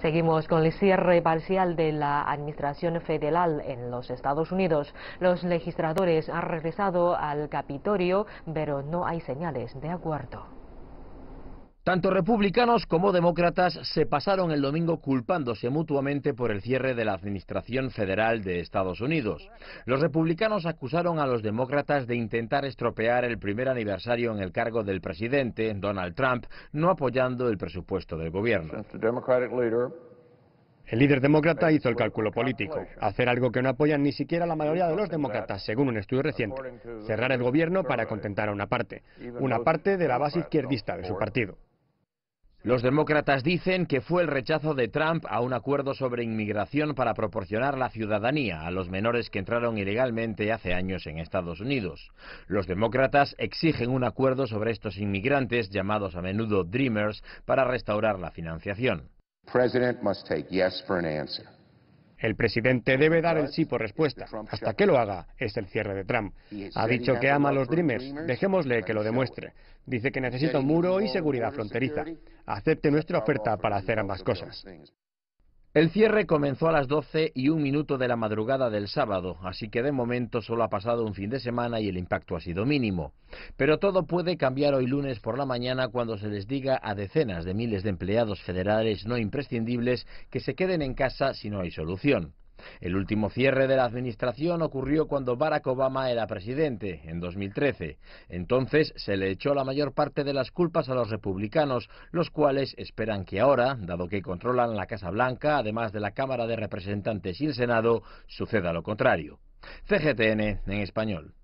Seguimos con el cierre parcial de la Administración Federal en los Estados Unidos. Los legisladores han regresado al Capitolio, pero no hay señales de acuerdo. Tanto republicanos como demócratas se pasaron el domingo culpándose mutuamente por el cierre de la Administración Federal de Estados Unidos. Los republicanos acusaron a los demócratas de intentar estropear el primer aniversario en el cargo del presidente, Donald Trump, no apoyando el presupuesto del gobierno. El líder demócrata hizo el cálculo político, hacer algo que no apoyan ni siquiera la mayoría de los demócratas, según un estudio reciente, cerrar el gobierno para contentar a una parte, una parte de la base izquierdista de su partido. Los demócratas dicen que fue el rechazo de Trump a un acuerdo sobre inmigración para proporcionar la ciudadanía a los menores que entraron ilegalmente hace años en Estados Unidos. Los demócratas exigen un acuerdo sobre estos inmigrantes, llamados a menudo Dreamers, para restaurar la financiación. El presidente debe dar el sí por respuesta. Hasta que lo haga es el cierre de Trump. Ha dicho que ama a los Dreamers. Dejémosle que lo demuestre. Dice que necesita un muro y seguridad fronteriza. Acepte nuestra oferta para hacer ambas cosas. El cierre comenzó a las 12 y un minuto de la madrugada del sábado, así que de momento solo ha pasado un fin de semana y el impacto ha sido mínimo. Pero todo puede cambiar hoy lunes por la mañana cuando se les diga a decenas de miles de empleados federales no imprescindibles que se queden en casa si no hay solución. El último cierre de la administración ocurrió cuando Barack Obama era presidente, en 2013. Entonces se le echó la mayor parte de las culpas a los republicanos, los cuales esperan que ahora, dado que controlan la Casa Blanca, además de la Cámara de Representantes y el Senado, suceda lo contrario. CGTN en español.